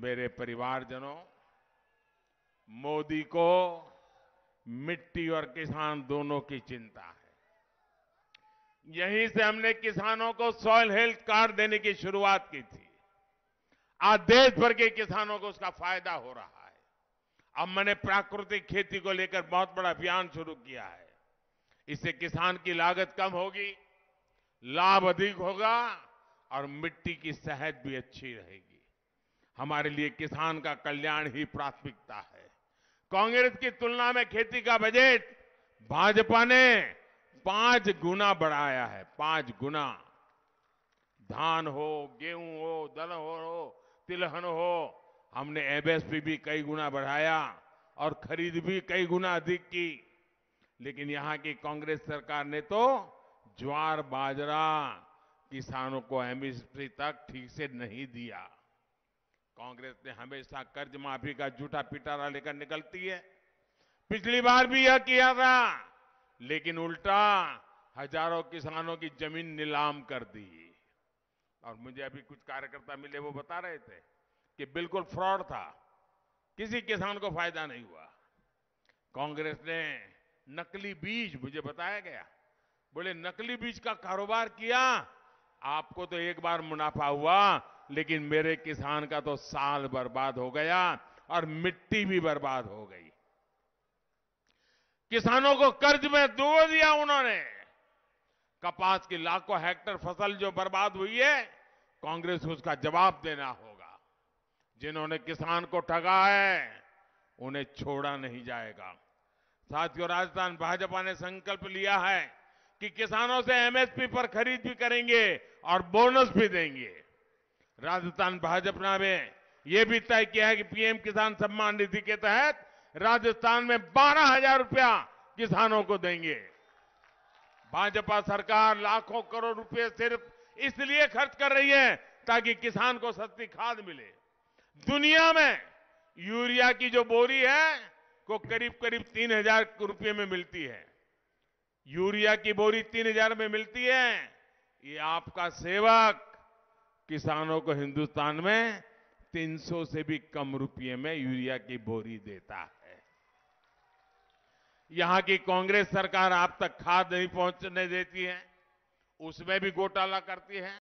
मेरे परिवारजनों मोदी को मिट्टी और किसान दोनों की चिंता है यहीं से हमने किसानों को सॉयल हेल्थ कार्ड देने की शुरुआत की थी आज देश भर के किसानों को उसका फायदा हो रहा है अब मैंने प्राकृतिक खेती को लेकर बहुत बड़ा अभियान शुरू किया है इससे किसान की लागत कम होगी लाभ अधिक होगा और मिट्टी की सेहत भी अच्छी रहेगी हमारे लिए किसान का कल्याण ही प्राथमिकता है कांग्रेस की तुलना में खेती का बजट भाजपा ने पांच गुना बढ़ाया है पांच गुना धान हो गेहूं हो दलहन हो तिलहन हो हमने एमएसपी भी कई गुना बढ़ाया और खरीद भी कई गुना अधिक की लेकिन यहां की कांग्रेस सरकार ने तो ज्वार बाजरा किसानों को एमएसपी तक ठीक से नहीं दिया कांग्रेस ने हमेशा कर्ज माफी का झूठा पिटारा लेकर निकलती है पिछली बार भी यह किया था लेकिन उल्टा हजारों किसानों की जमीन नीलाम कर दी और मुझे अभी कुछ कार्यकर्ता मिले वो बता रहे थे कि बिल्कुल फ्रॉड था किसी किसान को फायदा नहीं हुआ कांग्रेस ने नकली बीज मुझे बताया गया बोले नकली बीज का कारोबार किया आपको तो एक बार मुनाफा हुआ लेकिन मेरे किसान का तो साल बर्बाद हो गया और मिट्टी भी बर्बाद हो गई किसानों को कर्ज में दो दिया उन्होंने कपास की लाखों हेक्टर फसल जो बर्बाद हुई है कांग्रेस को उसका जवाब देना होगा जिन्होंने किसान को ठगा है उन्हें छोड़ा नहीं जाएगा साथियों राजस्थान भाजपा ने संकल्प लिया है कि किसानों से एमएसपी पर खरीद भी करेंगे और बोनस भी देंगे राजस्थान भाजपा ने यह भी तय किया है कि पीएम किसान सम्मान निधि के तहत राजस्थान में बारह हजार रुपया किसानों को देंगे भाजपा सरकार लाखों करोड़ रुपए सिर्फ इसलिए खर्च कर रही है ताकि किसान को सस्ती खाद मिले दुनिया में यूरिया की जो बोरी है को करीब करीब तीन हजार रुपये में मिलती है यूरिया की बोरी तीन हजार में मिलती है ये आपका सेवक किसानों को हिंदुस्तान में 300 से भी कम रुपये में यूरिया की बोरी देता है यहां की कांग्रेस सरकार आप तक खाद नहीं पहुंचने देती है उसमें भी घोटाला करती है